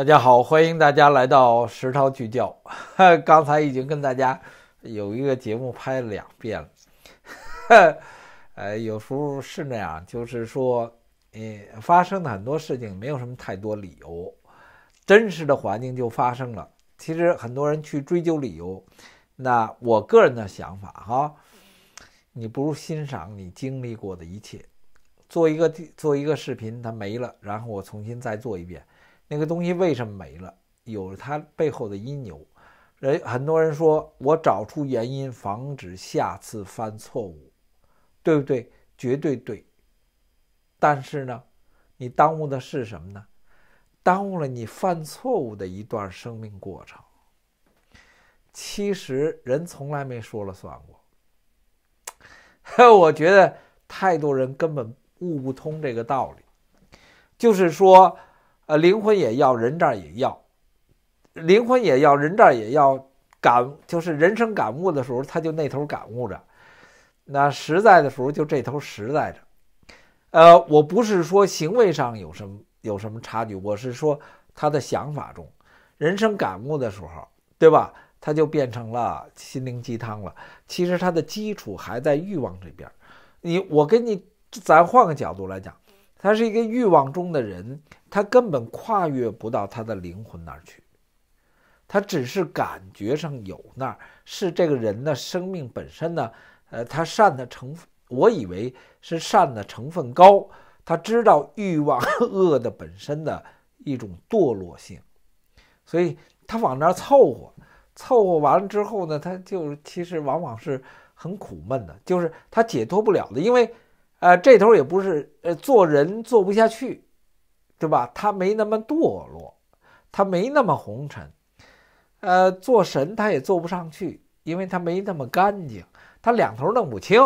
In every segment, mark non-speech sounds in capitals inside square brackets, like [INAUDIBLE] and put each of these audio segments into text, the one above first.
大家好，欢迎大家来到石涛聚焦。[LAUGHS] 刚才已经跟大家有一个节目拍了两遍了，[LAUGHS] 呃，有时候是那样，就是说，嗯，发生的很多事情没有什么太多理由，真实的环境就发生了。其实很多人去追究理由，那我个人的想法哈，你不如欣赏你经历过的一切，做一个做一个视频，它没了，然后我重新再做一遍。那个东西为什么没了？有它背后的因由。人很多人说，我找出原因，防止下次犯错误，对不对？绝对对。但是呢，你耽误的是什么呢？耽误了你犯错误的一段生命过程。其实人从来没说了算过。[LAUGHS] 我觉得太多人根本悟不通这个道理，就是说。呃，灵魂也要人这儿也要，灵魂也要人这儿也要感，就是人生感悟的时候，他就那头感悟着；那实在的时候，就这头实在着。呃，我不是说行为上有什么有什么差距，我是说他的想法中，人生感悟的时候，对吧？他就变成了心灵鸡汤了。其实他的基础还在欲望这边。你，我跟你，咱换个角度来讲，他是一个欲望中的人。他根本跨越不到他的灵魂那儿去，他只是感觉上有那儿是这个人的生命本身呢。呃，他善的成，我以为是善的成分高，他知道欲望恶的本身的一种堕落性，所以他往那儿凑合，凑合完了之后呢，他就其实往往是很苦闷的，就是他解脱不了的，因为，呃，这头也不是呃，做人做不下去。对吧？他没那么堕落，他没那么红尘，呃，做神他也做不上去，因为他没那么干净，他两头弄不清。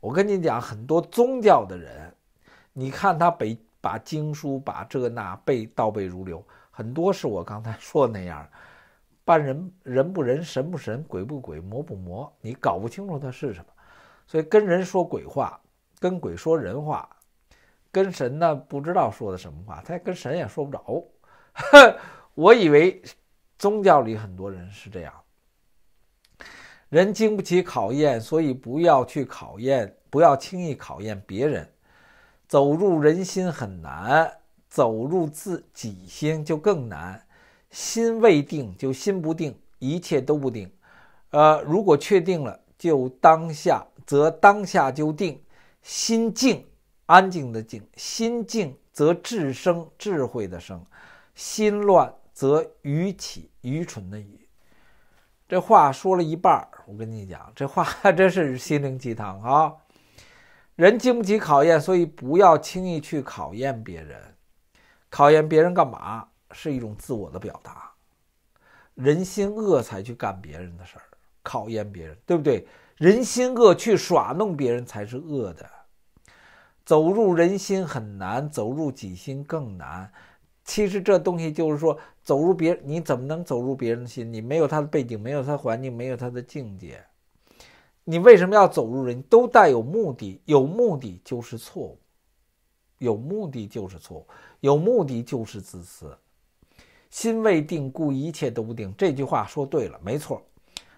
我跟你讲，很多宗教的人，你看他背把经书把这那背倒背如流，很多是我刚才说的那样，半人人不人，神不神，鬼不鬼，魔不魔，你搞不清楚他是什么，所以跟人说鬼话，跟鬼说人话。跟神呢，不知道说的什么话，他跟神也说不着。[LAUGHS] 我以为宗教里很多人是这样，人经不起考验，所以不要去考验，不要轻易考验别人。走入人心很难，走入自己心就更难。心未定就心不定，一切都不定。呃，如果确定了，就当下，则当下就定，心静。安静的静，心静则智生，智慧的生；心乱则愚起，愚蠢的愚。这话说了一半儿，我跟你讲，这话真是心灵鸡汤啊！人经不起考验，所以不要轻易去考验别人。考验别人干嘛？是一种自我的表达。人心恶才去干别人的事儿，考验别人，对不对？人心恶去耍弄别人才是恶的。走入人心很难，走入己心更难。其实这东西就是说，走入别，你怎么能走入别人的心？你没有他的背景，没有他环境，没有他的境界，你为什么要走入人？都带有目的，有目的就是错误，有目的就是错误，有目的就是自私。心未定，故一切都不定。这句话说对了，没错。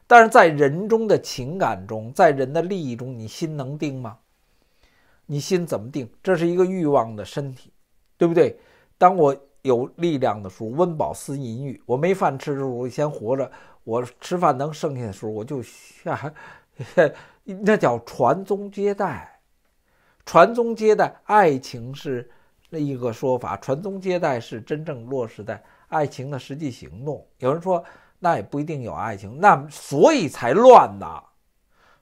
但是在人中的情感中，在人的利益中，你心能定吗？你心怎么定？这是一个欲望的身体，对不对？当我有力量的时候，温饱思淫欲；我没饭吃的时候，我先活着；我吃饭能剩下的时候，我就下。[LAUGHS] 那叫传宗接代。传宗接代，爱情是那一个说法；传宗接代是真正落实在爱情的实际行动。有人说，那也不一定有爱情，那所以才乱呐。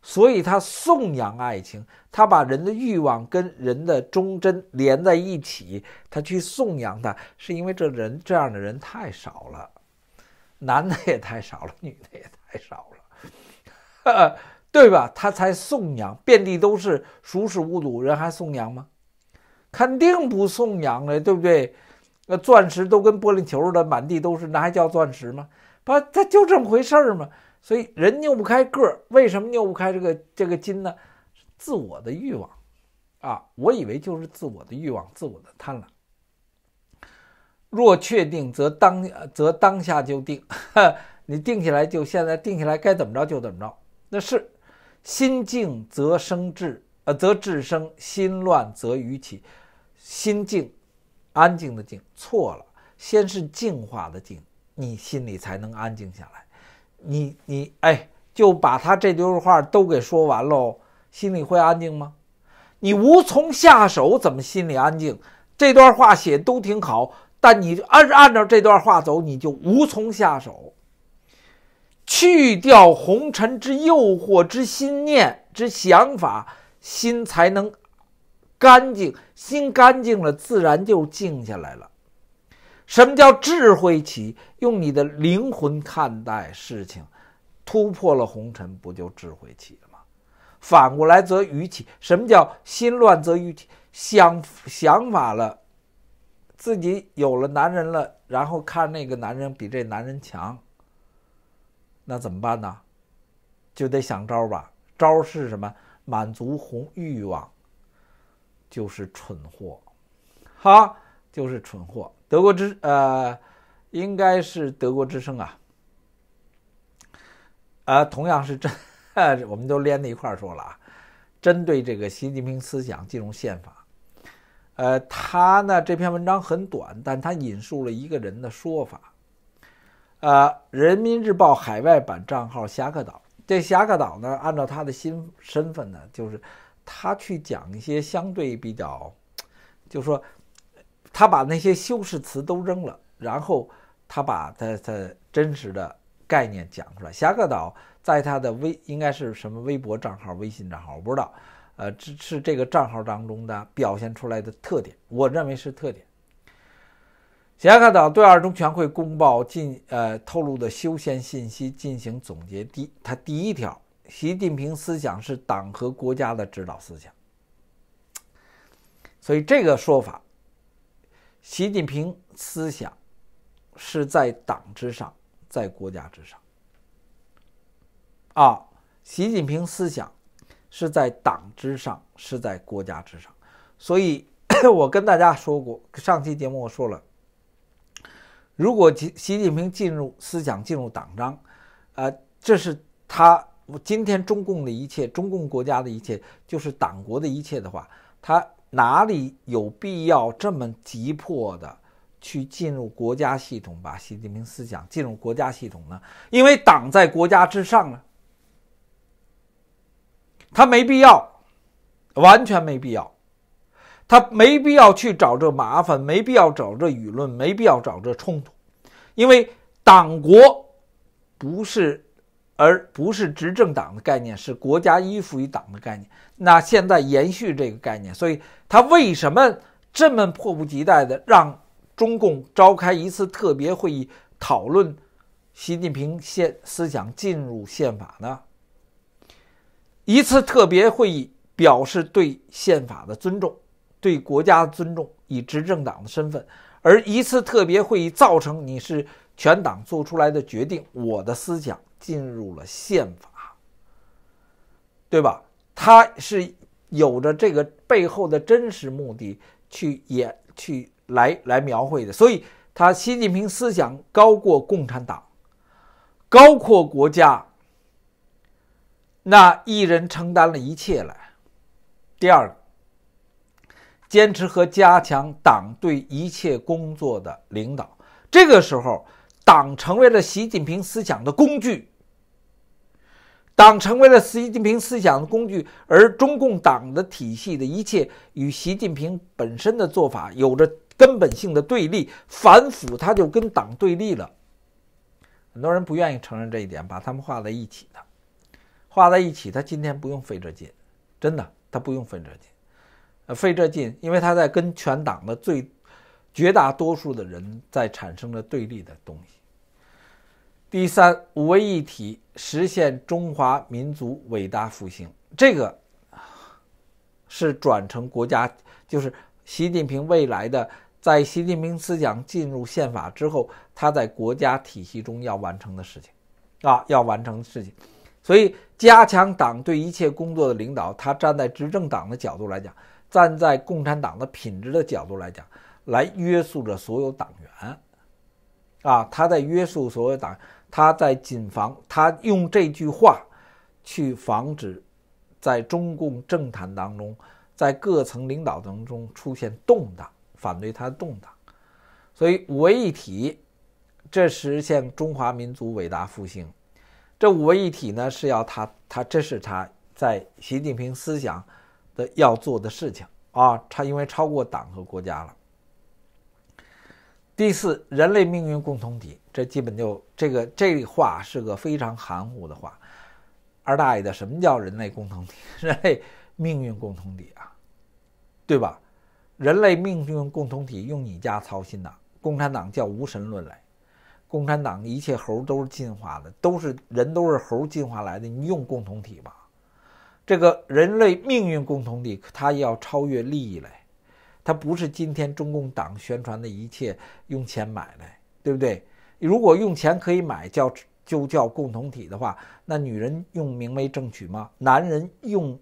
所以他颂扬爱情，他把人的欲望跟人的忠贞连在一起，他去颂扬他，是因为这人这样的人太少了，男的也太少了，女的也太少了，[LAUGHS] 对吧？他才颂扬。遍地都是熟视无睹，人还颂扬吗？肯定不颂扬了，对不对？那钻石都跟玻璃球似的，满地都是，那还叫钻石吗？不，他就这么回事儿吗？所以人扭不开个儿，为什么扭不开这个这个筋呢？自我的欲望，啊，我以为就是自我的欲望，自我的贪婪。若确定，则当则当下就定，[LAUGHS] 你定下来就现在定下来，该怎么着就怎么着。那是心静则生智，呃，则智生；心乱则愚起。心静，安静的静错了，先是净化的净，你心里才能安静下来。你你哎，就把他这句话都给说完喽，心里会安静吗？你无从下手，怎么心里安静？这段话写都挺好，但你按按照这段话走，你就无从下手。去掉红尘之诱惑之心念之想法，心才能干净，心干净了，自然就静下来了。什么叫智慧起？用你的灵魂看待事情，突破了红尘，不就智慧起了吗？反过来则愚起。什么叫心乱则愚起？想想法了，自己有了男人了，然后看那个男人比这男人强，那怎么办呢？就得想招吧。招是什么？满足红欲望，就是蠢货。好，就是蠢货。德国之呃，应该是德国之声啊，啊，同样是针，[LAUGHS] 我们都连在一块儿说了啊，针对这个习近平思想进入宪法，呃，他呢这篇文章很短，但他引述了一个人的说法，呃，《人民日报》海外版账号“侠客岛”，这“侠客岛”呢，按照他的新身份呢，就是他去讲一些相对比较，就说。他把那些修饰词都扔了，然后他把他他真实的概念讲出来。侠客岛在他的微应该是什么微博账号、微信账号我不知道，呃，这是这个账号当中的表现出来的特点，我认为是特点。侠客岛对二中全会公报进呃透露的修宪信息进行总结，第他第一条，习近平思想是党和国家的指导思想，所以这个说法。习近平思想是在党之上，在国家之上。啊，习近平思想是在党之上，是在国家之上。所以 [COUGHS] 我跟大家说过，上期节目我说了，如果习习近平进入思想，进入党章，啊，这是他今天中共的一切，中共国家的一切，就是党国的一切的话，他。哪里有必要这么急迫的去进入国家系统，把习近平思想进入国家系统呢？因为党在国家之上啊，他没必要，完全没必要，他没必要去找这麻烦，没必要找这舆论，没必要找这冲突，因为党国不是。而不是执政党的概念，是国家依附于党的概念。那现在延续这个概念，所以他为什么这么迫不及待的让中共召开一次特别会议，讨论习近平宪思想进入宪法呢？一次特别会议表示对宪法的尊重，对国家尊重，以执政党的身份。而一次特别会议造成你是全党做出来的决定，我的思想。进入了宪法，对吧？他是有着这个背后的真实目的去演、去来来描绘的，所以他习近平思想高过共产党，高过国家，那一人承担了一切来。第二，坚持和加强党对一切工作的领导，这个时候。党成为了习近平思想的工具，党成为了习近平思想的工具，而中共党的体系的一切与习近平本身的做法有着根本性的对立。反腐，他就跟党对立了。很多人不愿意承认这一点，把他们画在一起的，画在一起，他今天不用费这劲，真的，他不用费这劲。呃，费这劲，因为他在跟全党的最绝大多数的人在产生了对立的东西。第三，五位一体实现中华民族伟大复兴，这个是转成国家，就是习近平未来的在习近平思想进入宪法之后，他在国家体系中要完成的事情啊，要完成的事情。所以，加强党对一切工作的领导，他站在执政党的角度来讲，站在共产党的品质的角度来讲，来约束着所有党员啊，他在约束所有党。他在谨防他用这句话去防止在中共政坛当中，在各层领导当中出现动荡，反对他动荡，所以五位一体，这实现中华民族伟大复兴。这五位一体呢是要他他这是他在习近平思想的要做的事情啊，他因为超过党和国家了。第四，人类命运共同体。这基本就这个这话是个非常含糊的话，二大爷的什么叫人类共同体？[LAUGHS] 人类命运共同体啊，对吧？人类命运共同体用你家操心呐，共产党叫无神论来，共产党一切猴都是进化的，都是人都是猴进化来的。你用共同体吧，这个人类命运共同体它要超越利益来，它不是今天中共党宣传的一切用钱买来，对不对？如果用钱可以买叫就叫共同体的话，那女人用明媒正娶吗？男人用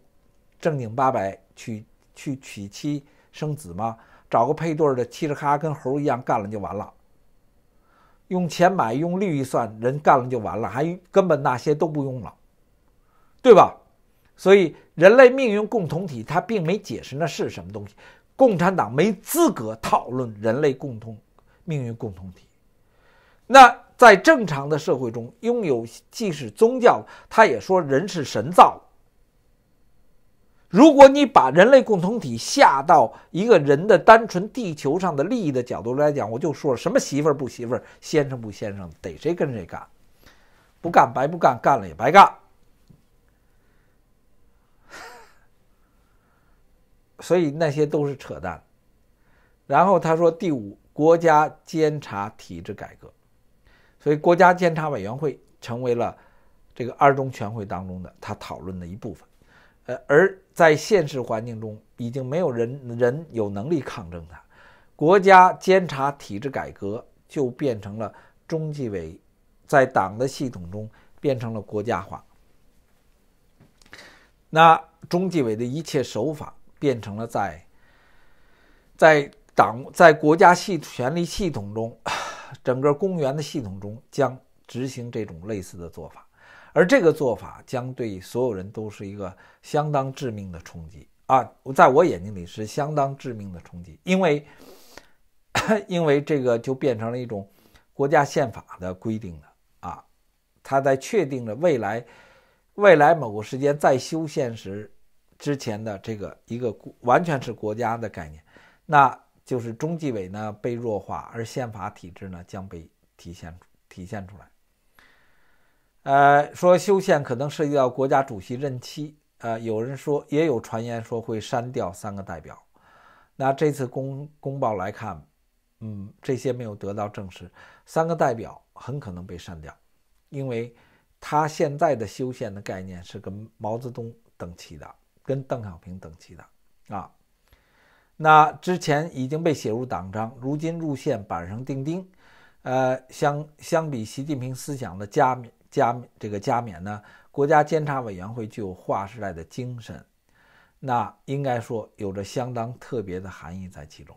正经八百娶去娶妻生子吗？找个配对的嘁哧咔跟猴一样干了就完了。用钱买用利益算人干了就完了，还根本那些都不用了，对吧？所以人类命运共同体他并没解释那是什么东西，共产党没资格讨论人类共同命运共同体。那在正常的社会中，拥有既是宗教，他也说人是神造。如果你把人类共同体下到一个人的单纯地球上的利益的角度来讲，我就说什么媳妇儿不媳妇儿，先生不先生，得谁跟谁干，不干白不干，干了也白干。所以那些都是扯淡。然后他说，第五，国家监察体制改革。所以，国家监察委员会成为了这个二中全会当中的他讨论的一部分。呃，而在现实环境中，已经没有人人有能力抗争它。国家监察体制改革就变成了中纪委在党的系统中变成了国家化。那中纪委的一切手法变成了在在党在国家系权力系统中。整个公园的系统中将执行这种类似的做法，而这个做法将对所有人都是一个相当致命的冲击啊！在我眼睛里是相当致命的冲击，因为 [COUGHS] 因为这个就变成了一种国家宪法的规定了啊！它在确定了未来未来某个时间在修宪时之前的这个一个完全是国家的概念，那。就是中纪委呢被弱化，而宪法体制呢将被体现体现出来。呃，说修宪可能涉及到国家主席任期，呃，有人说也有传言说会删掉三个代表。那这次公公报来看，嗯，这些没有得到证实，三个代表很可能被删掉，因为他现在的修宪的概念是跟毛泽东等齐的，跟邓小平等齐的啊。那之前已经被写入党章，如今入宪板上钉钉。呃，相相比习近平思想的加冕加这个加冕呢，国家监察委员会具有划时代的精神，那应该说有着相当特别的含义在其中。